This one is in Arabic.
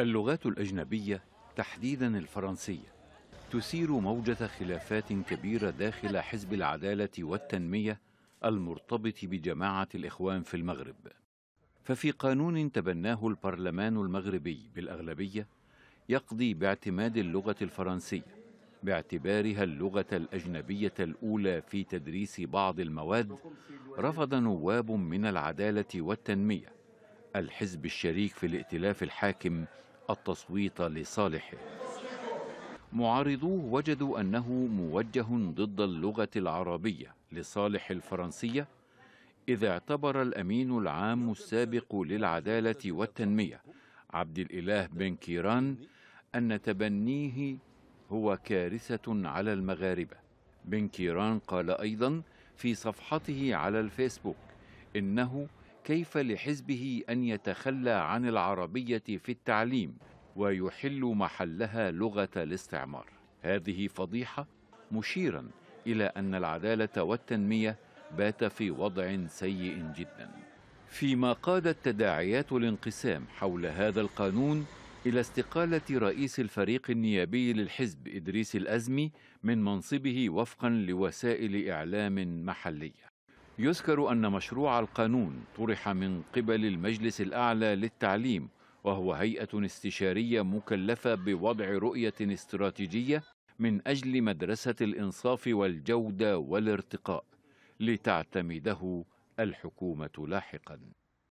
اللغات الأجنبية تحديدا الفرنسية تثير موجة خلافات كبيرة داخل حزب العدالة والتنمية المرتبط بجماعة الإخوان في المغرب ففي قانون تبناه البرلمان المغربي بالأغلبية يقضي باعتماد اللغة الفرنسية باعتبارها اللغة الأجنبية الأولى في تدريس بعض المواد رفض نواب من العدالة والتنمية الحزب الشريك في الائتلاف الحاكم التصويت لصالحه معارضوه وجدوا أنه موجه ضد اللغة العربية لصالح الفرنسية إذا اعتبر الأمين العام السابق للعدالة والتنمية عبد الإله بن كيران أن تبنيه هو كارثة على المغاربة بن كيران قال أيضا في صفحته على الفيسبوك إنه كيف لحزبه أن يتخلى عن العربية في التعليم ويحل محلها لغة الاستعمار هذه فضيحة مشيرا إلى أن العدالة والتنمية بات في وضع سيء جدا فيما قادت تداعيات الانقسام حول هذا القانون إلى استقالة رئيس الفريق النيابي للحزب إدريس الأزمي من منصبه وفقا لوسائل إعلام محلية يذكر أن مشروع القانون طرح من قبل المجلس الأعلى للتعليم وهو هيئة استشارية مكلفة بوضع رؤية استراتيجية من أجل مدرسة الإنصاف والجودة والارتقاء لتعتمده الحكومة لاحقاً